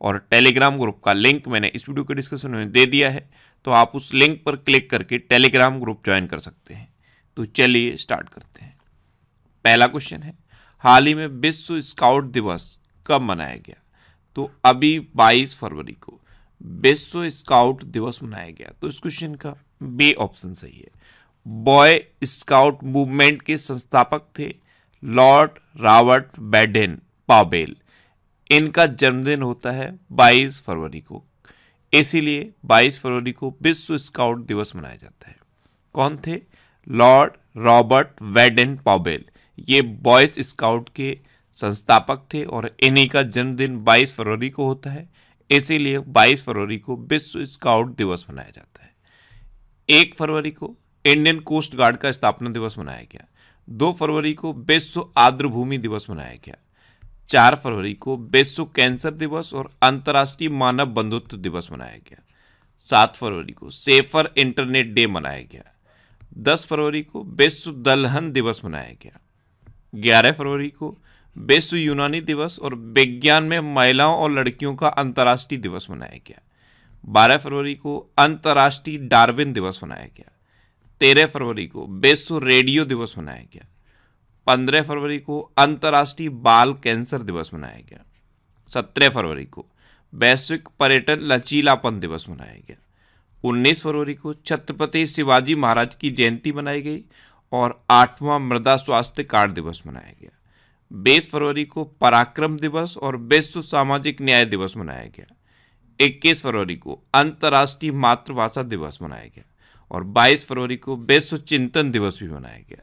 और Telegram group का link मैंने इस वीडियो के डिस्क्रिप्शन में दे दिया है तो आप उस लिंक पर क्लिक करके टेलीग्राम ग्रुप ज्वाइन कर सकते हैं तो चलिए स्टार्ट करते हैं पहला क्वेश्चन है हाल ही में विश्व स्काउट दिवस कब मनाया गया तो अभी 22 फरवरी को विश्व स्काउट दिवस मनाया गया तो इस क्वेश्चन का बी ऑप्शन सही है बॉय स्काउट मूवमेंट के संस्थापक थे लॉर्ड रॉबर्ट बैडेन पावेल इनका जन्मदिन होता है 22 फरवरी को इसीलिए 22 फरवरी को विश्व स्काउट दिवस मनाया जाता है कौन थे लॉर्ड रॉबर्ट वेडन पॉबेल ये बॉयज स्काउट के संस्थापक थे और इन्हीं का जन्मदिन 22 फरवरी को होता है इसीलिए 22 फरवरी को विश्व स्काउट दिवस मनाया जाता है एक फरवरी को इंडियन कोस्ट गार्ड का स्थापना दिवस मनाया गया दो फरवरी को विश्व आर्द्रभूमि दिवस मनाया गया चार फरवरी को विश्व कैंसर दिवस और अंतर्राष्ट्रीय मानव बंधुत्व दिवस मनाया गया सात फरवरी को सेफर इंटरनेट डे मनाया गया दस फरवरी को विश्व दलहन दिवस मनाया गया ग्यारह फरवरी को विश्व यूनानी दिवस और विज्ञान में महिलाओं और लड़कियों का अंतर्राष्ट्रीय दिवस मनाया गया बारह फरवरी को अंतर्राष्ट्रीय डार्विन दिवस मनाया गया तेरह फरवरी को विश्व रेडियो दिवस मनाया गया पंद्रह फरवरी को अंतर्राष्ट्रीय बाल कैंसर दिवस मनाया गया सत्रह फरवरी को वैश्विक पर्यटन लचीलापन दिवस मनाया गया उन्नीस फरवरी को छत्रपति शिवाजी महाराज की जयंती मनाई गई और आठवां मृदा स्वास्थ्य कार्ड दिवस मनाया गया बीस फरवरी को पराक्रम दिवस और विश्व सामाजिक न्याय दिवस मनाया गया इक्कीस फरवरी को अंतर्राष्ट्रीय मातृभाषा दिवस मनाया गया और 22 फरवरी को विश्व चिंतन दिवस भी मनाया गया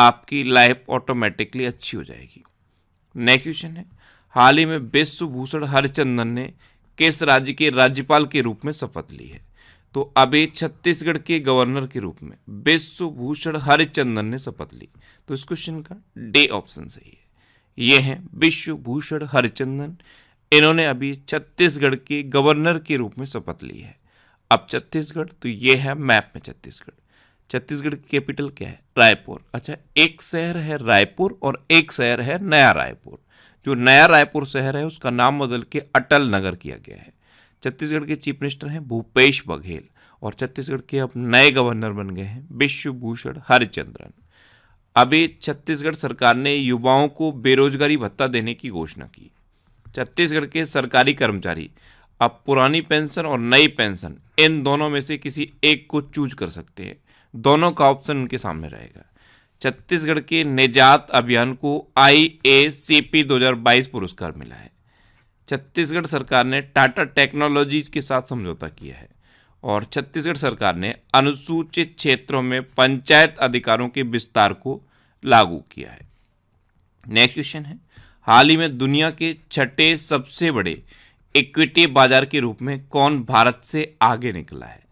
आपकी लाइफ ऑटोमेटिकली अच्छी हो जाएगी नेक्स्ट क्वेश्चन है हाल ही में विश्वभूषण हरिचंदन ने किस राज्य के राज्यपाल के रूप में शपथ ली है तो अभी छत्तीसगढ़ के गवर्नर के रूप में विश्वभूषण हरिचंदन ने शपथ ली तो इस क्वेश्चन का डे ऑप्शन सही है ये हैं विश्वभूषण हरिचंदन इन्होंने अभी छत्तीसगढ़ के गवर्नर के रूप में शपथ ली है अब छत्तीसगढ़ तो ये है मैप में छत्तीसगढ़ छत्तीसगढ़ की कैपिटल क्या है रायपुर अच्छा एक शहर है रायपुर और एक शहर है नया रायपुर जो नया रायपुर शहर है उसका नाम बदल के अटल नगर किया गया है छत्तीसगढ़ के चीफ मिनिस्टर हैं भूपेश बघेल और छत्तीसगढ़ के अब नए गवर्नर बन गए हैं विश्वभूषण हरिचंद्रन अभी छत्तीसगढ़ सरकार ने युवाओं को बेरोजगारी भत्ता देने की घोषणा की छत्तीसगढ़ के सरकारी कर्मचारी अब पुरानी पेंशन और नई पेंशन इन दोनों में से किसी एक को चूज कर सकते हैं दोनों का ऑप्शन उनके सामने रहेगा छत्तीसगढ़ के निजात अभियान को आई ए सी पी दो पुरस्कार मिला है छत्तीसगढ़ सरकार ने टाटा टेक्नोलॉजीज के साथ समझौता किया है और छत्तीसगढ़ सरकार ने अनुसूचित क्षेत्रों में पंचायत अधिकारों के विस्तार को लागू किया है नेक्स्ट क्वेश्चन है हाल ही में दुनिया के छठे सबसे बड़े इक्विटी बाजार के रूप में कौन भारत से आगे निकला है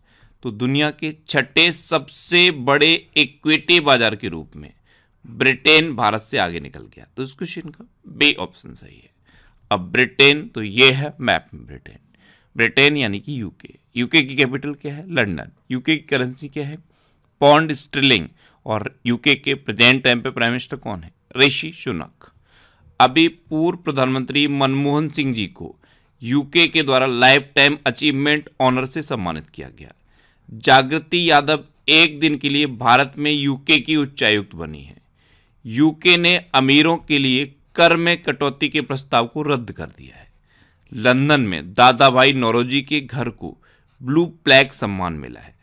तो दुनिया के छठे सबसे बड़े इक्विटी बाजार के रूप में ब्रिटेन भारत से आगे निकल गया तो इस क्वेश्चन का बे ऑप्शन सही है अब ब्रिटेन तो ये है मैप में ब्रिटेन ब्रिटेन यानी कि यूके यूके की कैपिटल क्या है लंडन यूके की करेंसी क्या है पॉन्ड स्ट्रिलिंग और यूके के प्रेजेंट टाइम पे प्राइम मिनिस्टर कौन है ऋषि सुनक अभी पूर्व प्रधानमंत्री मनमोहन सिंह जी को यूके के द्वारा लाइफ टाइम अचीवमेंट ऑनर से सम्मानित किया गया जागृति यादव एक दिन के लिए भारत में यूके की उच्चायुक्त बनी है यूके ने अमीरों के लिए कर में कटौती के प्रस्ताव को रद्द कर दिया है लंदन में दादा भाई नौरोजी के घर को ब्लू प्लैग सम्मान मिला है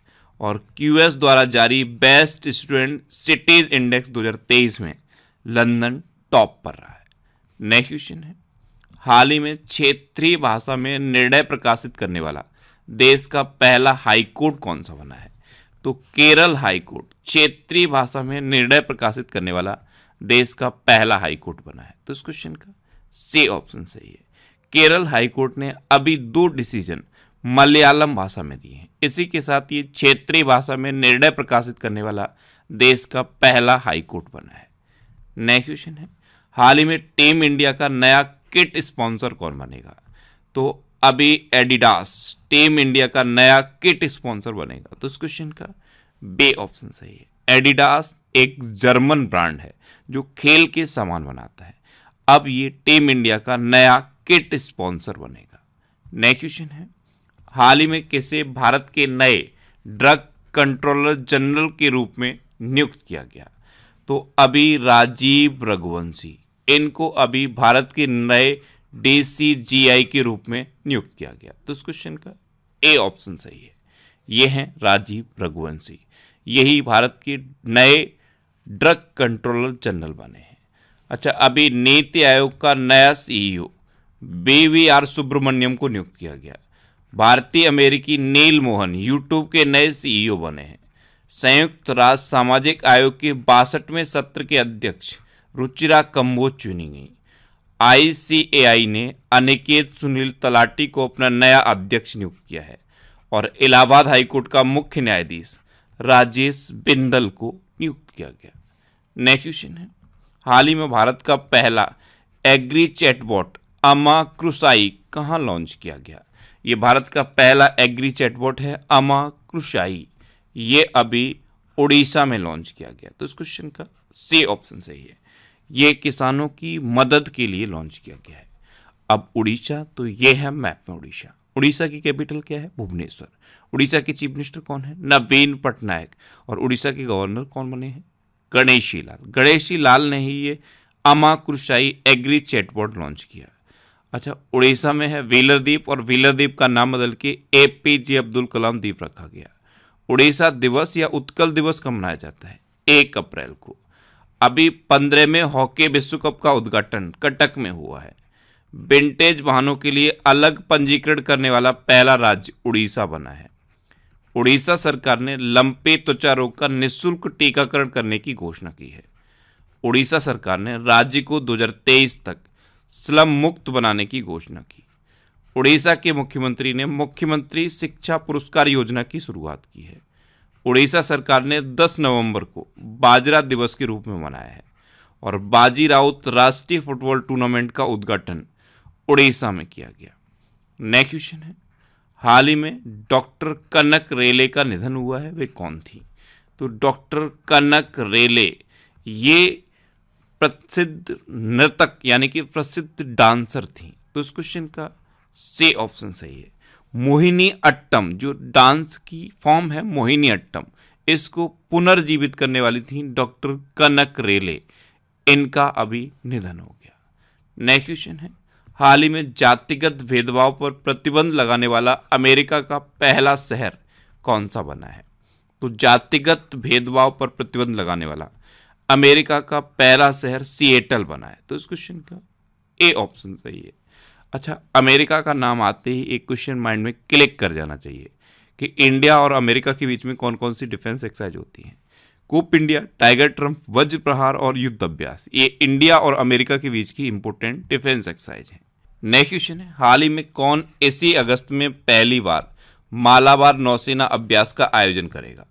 और क्यूएस द्वारा जारी बेस्ट स्टूडेंट सिटीज इंडेक्स 2023 में लंदन टॉप पर रहा है नेक्स्ट क्वेश्चन है हाल ही में क्षेत्रीय भाषा में निर्णय प्रकाशित करने वाला देश का पहला हाई कोर्ट कौन सा बना है तो केरल हाई कोर्ट क्षेत्रीय भाषा में निर्णय प्रकाशित करने वाला देश का पहला हाई कोर्ट बना है तो इस क्वेश्चन का से ऑप्शन सही है केरल हाई कोर्ट ने अभी दो डिसीजन मलयालम भाषा में दिए हैं इसी के साथ ये क्षेत्रीय भाषा में निर्णय प्रकाशित करने वाला देश का पहला हाई कोर्ट बना है नेक्स्ट क्वेश्चन है हाल ही में टीम इंडिया का नया किट स्पॉन्सर कौन बनेगा तो अभी एडिडास टीम इंडिया का नया किट स्पॉन्सर बनेगा तो इस क्वेश्चन का बे ऑप्शन सही है एडिडास एक जर्मन ब्रांड है जो खेल के सामान बनाता है अब ये टीम इंडिया का नया किट स्पॉन्सर बनेगा नेक्स्ट क्वेश्चन है हाल ही में किसे भारत के नए ड्रग कंट्रोलर जनरल के रूप में नियुक्त किया गया तो अभी राजीव रघुवंशी इनको अभी भारत के नए डीसीजीआई के रूप में नियुक्त किया गया तो इस क्वेश्चन का ए ऑप्शन सही है ये हैं राजीव रघुवंशी यही भारत के नए ड्रग कंट्रोलर जनरल बने हैं अच्छा अभी नीति आयोग का नया सीईओ बीवीआर e सुब्रमण्यम को नियुक्त किया गया भारतीय अमेरिकी नील मोहन यूट्यूब के नए सीईओ e बने हैं संयुक्त राष्ट्र सामाजिक आयोग के बासठवें सत्र के अध्यक्ष रुचिरा कम्बोज चुनी गई आईसीएआई ने अनिकेत सुनील तलाटी को अपना नया अध्यक्ष नियुक्त किया है और इलाहाबाद हाईकोर्ट का मुख्य न्यायाधीश राजेश बिंदल को नियुक्त किया गया नेक्स्ट क्वेश्चन है हाल ही में भारत का पहला एग्री चैटबॉट अमा क्रुशाई कहाँ लॉन्च किया गया ये भारत का पहला एग्री चैटबॉट है अमा क्रुशाई ये अभी उड़ीसा में लॉन्च किया गया तो इस क्वेश्चन का सी ऑप्शन सही है ये किसानों की मदद के लिए लॉन्च किया गया है अब उड़ीसा तो ये है मैप में उड़ीसा उड़ीसा की कैपिटल क्या है भुवनेश्वर उड़ीसा के चीफ मिनिस्टर कौन है नवीन पटनायक और उड़ीसा के गवर्नर कौन बने हैं गणेशी लाल गणेशी लाल ने ही ये अमा कुशाई एग्री चैटबोर्ड लॉन्च किया अच्छा उड़ीसा में है व्हीलर और व्हीलर का नाम बदल के ए पी जे अब्दुल कलाम द्वीप रखा गया उड़ीसा दिवस या उत्कल दिवस का मनाया जाता है एक अप्रैल को अभी में हॉकी विश्व कप का उद्घाटन कटक में हुआ है विंटेज वाहनों के लिए अलग पंजीकरण करने वाला पहला राज्य उड़ीसा बना है उड़ीसा सरकार ने लंपे त्वचा रोग का निःशुल्क टीकाकरण करने की घोषणा की है उड़ीसा सरकार ने राज्य को 2023 तक स्लम मुक्त बनाने की घोषणा की उड़ीसा के मुख्यमंत्री ने मुख्यमंत्री शिक्षा पुरस्कार योजना की शुरुआत की है उड़ीसा सरकार ने 10 नवंबर को बाजरा दिवस के रूप में मनाया है और बाजी राउत राष्ट्रीय फुटबॉल टूर्नामेंट का उद्घाटन उड़ीसा में किया गया नेक्स्ट क्वेश्चन है हाल ही में डॉक्टर कनक रेले का निधन हुआ है वे कौन थी तो डॉक्टर कनक रेले ये प्रसिद्ध नर्तक यानी कि प्रसिद्ध डांसर थी तो इस क्वेश्चन का से ऑप्शन सही है मोहिनी अट्टम जो डांस की फॉर्म है मोहिनी अट्टम इसको पुनर्जीवित करने वाली थी डॉक्टर कनक रेले इनका अभी निधन हो गया नेक्स्ट क्वेश्चन है हाल ही में जातिगत भेदभाव पर प्रतिबंध लगाने वाला अमेरिका का पहला शहर कौन सा बना है तो जातिगत भेदभाव पर प्रतिबंध लगाने वाला अमेरिका का पहला शहर सिएटल बना है तो इस क्वेश्चन का ए ऑप्शन सही है अच्छा अमेरिका का नाम आते ही एक क्वेश्चन माइंड में क्लिक कर जाना चाहिए कि इंडिया और अमेरिका के बीच में कौन कौन सी डिफेंस एक्सरसाइज होती हैं कूप इंडिया टाइगर ट्रम्प वज्र प्रहार और युद्ध अभ्यास ये इंडिया और अमेरिका के बीच की इंपोर्टेंट डिफेंस एक्सरसाइज है नेक्स्ट क्वेश्चन है हाल ही में कौन इसी अगस्त में पहली बार मालाबार नौसेना अभ्यास का आयोजन करेगा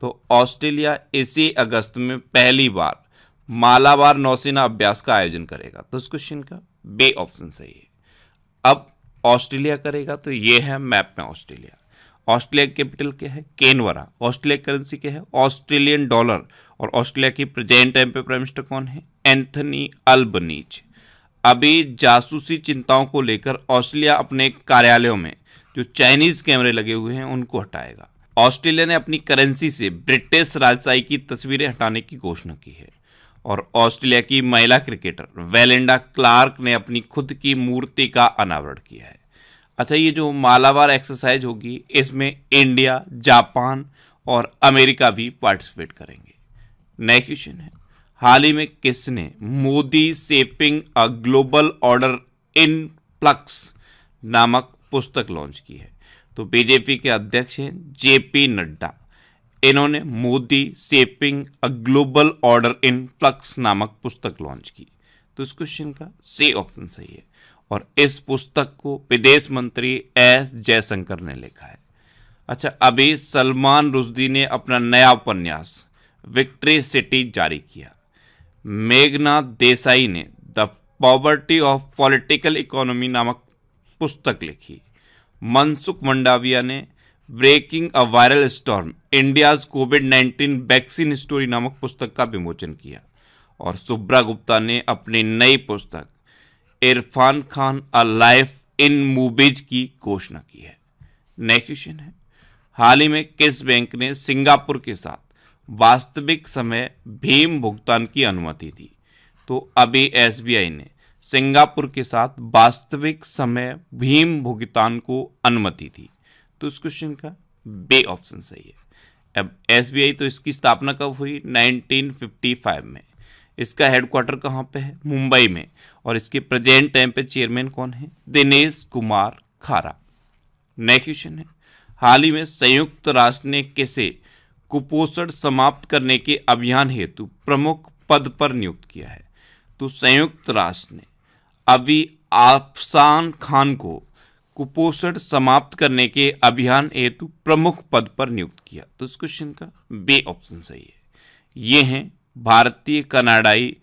तो ऑस्ट्रेलिया इसी अगस्त में पहली बार मालाबार नौसेना अभ्यास का आयोजन करेगा तो इस क्वेश्चन का बे ऑप्शन सही है अब ऑस्ट्रेलिया करेगा तो ये है मैप में ऑस्ट्रेलिया ऑस्ट्रेलिया कैपिटल क्या है केनवरा ऑस्ट्रेलिया करेंसी क्या है ऑस्ट्रेलियन डॉलर और ऑस्ट्रेलिया की प्रेजेंट टाइम पे प्राइम मिनिस्टर कौन है एंथनी अल्बनीच अभी जासूसी चिंताओं को लेकर ऑस्ट्रेलिया अपने कार्यालयों में जो चाइनीज कैमरे लगे हुए हैं उनको हटाएगा ऑस्ट्रेलिया ने अपनी करेंसी से ब्रिटिश राजशाही की तस्वीरें हटाने की घोषणा की है और ऑस्ट्रेलिया की महिला क्रिकेटर वेलेंडा क्लार्क ने अपनी खुद की मूर्ति का अनावरण किया है अच्छा ये जो मालावार एक्सरसाइज होगी इसमें इंडिया जापान और अमेरिका भी पार्टिसिपेट करेंगे नए क्वेश्चन है हाल ही में किसने Modi shaping a global order in flux नामक पुस्तक लॉन्च की है तो बीजेपी के अध्यक्ष हैं जेपी नड्डा इन्होंने Modi shaping a global order in flux नामक पुस्तक लॉन्च की तो इस क्वेश्चन का सी ऑप्शन सही है और इस पुस्तक को विदेश मंत्री एस जयशंकर ने लिखा है अच्छा अभी सलमान रुजदी ने अपना नया उपन्यास विक्ट्री सिटी जारी किया मेघनाथ देसाई ने the poverty of political economy नामक पुस्तक लिखी मनसुख मंडाविया ने breaking a viral storm India's covid 19 vaccine story नामक पुस्तक का विमोचन किया और सुब्रा गुप्ता ने अपनी नई पुस्तक Irrfan Khan a life in movies की घोषणा की है नेक्स्ट क्वेश्चन है हाल ही में किस बैंक ने सिंगापुर के साथ वास्तविक समय भीम भुगतान की अनुमति दी तो अभी एस ने सिंगापुर के साथ वास्तविक समय भीम भुगतान को अनुमति दी तो इस क्वेश्चन का बे ऑप्शन सही है अब एसबीआई तो इसकी स्थापना कब हुई 1955 में इसका हेडक्वार्टर कहाँ पे है मुंबई में और इसके प्रेजेंट टाइम पे चेयरमैन कौन है दिनेश कुमार खारा नेक्स्ट क्वेश्चन है हाल ही में संयुक्त राष्ट्र ने कैसे कुपोषण समाप्त करने के अभियान हेतु प्रमुख पद पर नियुक्त किया है तो संयुक्त राष्ट्र ने अभी आफसान खान को कुपोषण समाप्त करने के अभियान हेतु प्रमुख पद पर नियुक्त किया तो इस क्वेश्चन का बे ऑप्शन सही है ये हैं भारतीय कनाडाई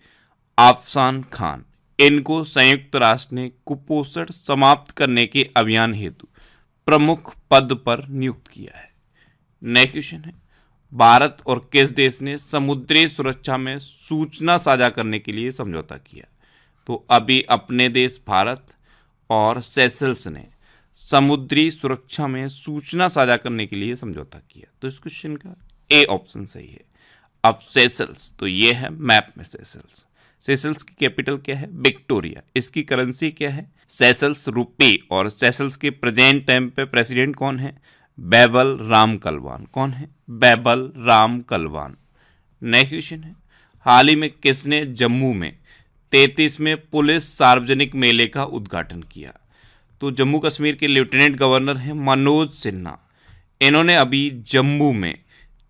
आफसान खान इनको संयुक्त राष्ट्र ने कुपोषण समाप्त करने के अभियान हेतु प्रमुख पद पर नियुक्त किया है नेक्स्ट क्वेश्चन है भारत और किस देश ने समुद्री सुरक्षा में सूचना साझा करने के लिए समझौता किया तो अभी अपने देश भारत और सेसल्स ने समुद्री सुरक्षा में सूचना साझा करने के लिए समझौता किया तो इस क्वेश्चन का ए ऑप्शन सही है अब सेसल्स तो ये है मैप में सेसल्स सेसल्स की कैपिटल क्या है विक्टोरिया इसकी करेंसी क्या है सेसल्स रुपये और सेसल्स के प्रेजेंट टाइम पे प्रेसिडेंट कौन है बैबल राम कलवान कौन है बैबल राम कलवान नेक्स्ट क्वेश्चन है हाल ही में किसने जम्मू में तैतीसवें पुलिस सार्वजनिक मेले का उद्घाटन किया तो जम्मू कश्मीर के लेफ्टिनेंट गवर्नर हैं मनोज सिन्हा इन्होंने अभी जम्मू में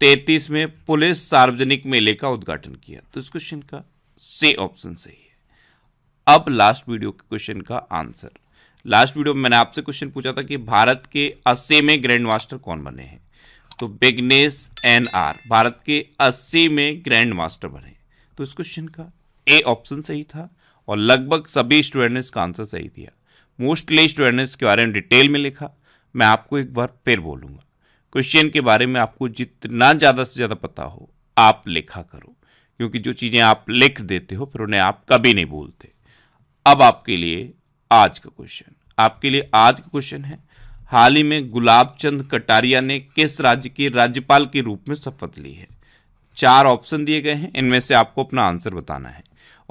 तैतीस में पुलिस सार्वजनिक मेले का उद्घाटन किया तो इस क्वेश्चन का से ऑप्शन सही है अब लास्ट वीडियो के क्वेश्चन का आंसर लास्ट वीडियो में मैंने आपसे क्वेश्चन पूछा था कि भारत के अस्सी में ग्रैंड मास्टर कौन बने हैं तो बिगनेस एन आर भारत के अस्सी में ग्रैंड मास्टर बने तो इस क्वेश्चन का ए ऑप्शन सही था और लगभग सभी स्टूडेंट ने इसका आंसर सही दिया मोस्टली स्टूडेंट्स के बारे में डिटेल में लिखा मैं आपको एक बार फिर बोलूँगा क्वेश्चन के बारे में आपको जितना ज़्यादा से ज़्यादा पता हो आप लिखा करो क्योंकि जो चीज़ें आप लिख देते हो फिर उन्हें आप कभी नहीं भूलते अब आपके लिए आज का क्वेश्चन आपके लिए आज का क्वेश्चन है हाल ही में गुलाब चंद कटारिया ने किस राज्य के राज्यपाल के रूप में शपथ ली है चार ऑप्शन दिए गए हैं इनमें से आपको अपना आंसर बताना है